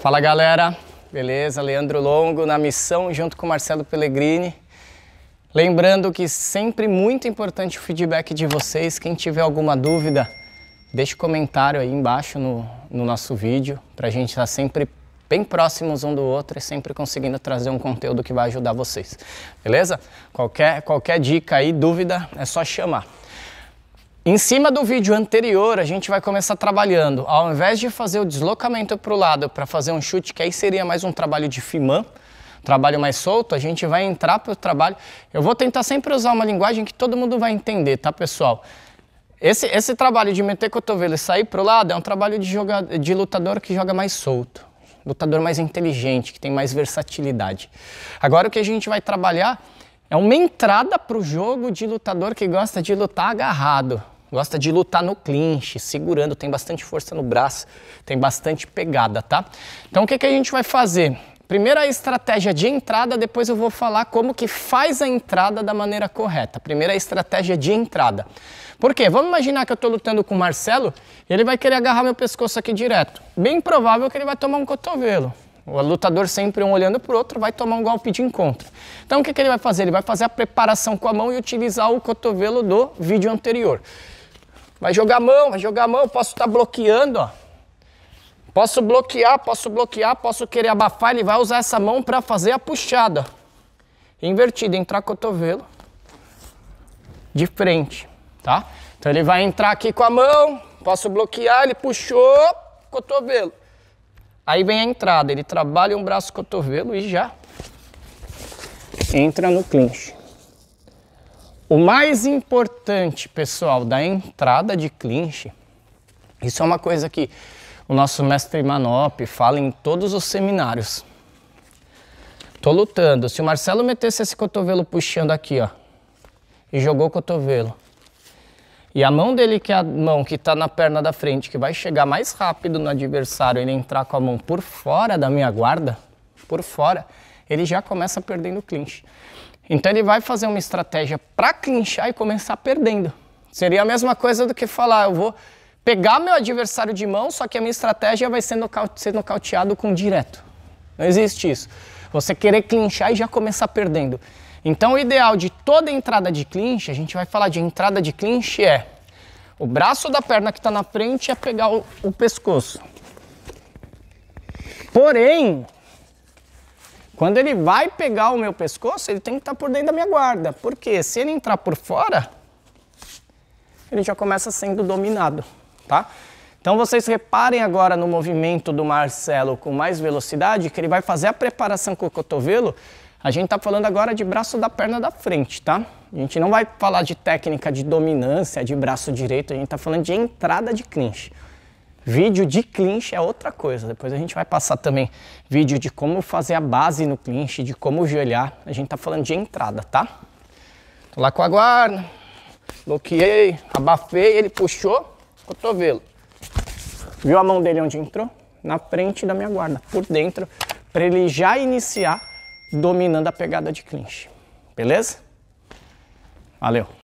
Fala galera, beleza? Leandro Longo na missão junto com Marcelo Pellegrini. Lembrando que sempre muito importante o feedback de vocês. Quem tiver alguma dúvida, deixe um comentário aí embaixo no, no nosso vídeo para a gente estar tá sempre bem próximos um do outro e sempre conseguindo trazer um conteúdo que vai ajudar vocês. Beleza? Qualquer, qualquer dica aí, dúvida, é só chamar. Em cima do vídeo anterior, a gente vai começar trabalhando. Ao invés de fazer o deslocamento para o lado para fazer um chute, que aí seria mais um trabalho de fimã, trabalho mais solto, a gente vai entrar para o trabalho. Eu vou tentar sempre usar uma linguagem que todo mundo vai entender, tá, pessoal? Esse, esse trabalho de meter cotovelo e sair para o lado é um trabalho de, joga, de lutador que joga mais solto. Lutador mais inteligente, que tem mais versatilidade. Agora o que a gente vai trabalhar é uma entrada para o jogo de lutador que gosta de lutar agarrado. Gosta de lutar no clinch, segurando, tem bastante força no braço, tem bastante pegada, tá? Então o que, que a gente vai fazer? Primeira estratégia de entrada, depois eu vou falar como que faz a entrada da maneira correta. Primeira estratégia de entrada. Por quê? Vamos imaginar que eu estou lutando com o Marcelo, ele vai querer agarrar meu pescoço aqui direto. Bem provável que ele vai tomar um cotovelo. O lutador sempre um olhando para o outro vai tomar um golpe de encontro. Então o que, que ele vai fazer? Ele vai fazer a preparação com a mão e utilizar o cotovelo do vídeo anterior. Vai jogar a mão, vai jogar a mão, posso estar tá bloqueando, ó. Posso bloquear, posso bloquear, posso querer abafar, ele vai usar essa mão para fazer a puxada. Invertida, entrar cotovelo de frente, tá? Então ele vai entrar aqui com a mão, posso bloquear, ele puxou, cotovelo. Aí vem a entrada, ele trabalha um braço cotovelo e já entra no clinch. O mais importante, pessoal, da entrada de clinch, isso é uma coisa que o nosso mestre Manop fala em todos os seminários. Tô lutando. Se o Marcelo metesse esse cotovelo puxando aqui, ó, e jogou o cotovelo, e a mão dele, que é a mão que está na perna da frente, que vai chegar mais rápido no adversário, ele entrar com a mão por fora da minha guarda, por fora, ele já começa perdendo o clinch. Então ele vai fazer uma estratégia para clinchar e começar perdendo. Seria a mesma coisa do que falar, eu vou pegar meu adversário de mão, só que a minha estratégia vai ser, nocaute, ser nocauteado com direto. Não existe isso. Você querer clinchar e já começar perdendo. Então o ideal de toda entrada de clinch, a gente vai falar de entrada de clinch é o braço da perna que está na frente é pegar o, o pescoço. Porém, quando ele vai pegar o meu pescoço, ele tem que estar tá por dentro da minha guarda. Porque se ele entrar por fora, ele já começa sendo dominado, tá? Então vocês reparem agora no movimento do Marcelo com mais velocidade, que ele vai fazer a preparação com o cotovelo. A gente está falando agora de braço da perna da frente, tá? A gente não vai falar de técnica de dominância, de braço direito, a gente está falando de entrada de clinch. Vídeo de clinch é outra coisa. Depois a gente vai passar também vídeo de como fazer a base no clinch, de como joelhar. A gente tá falando de entrada, tá? Tô lá com a guarda, bloqueei, abafei, ele puxou, cotovelo. Viu a mão dele onde entrou? Na frente da minha guarda, por dentro, para ele já iniciar dominando a pegada de clinch. Beleza? Valeu!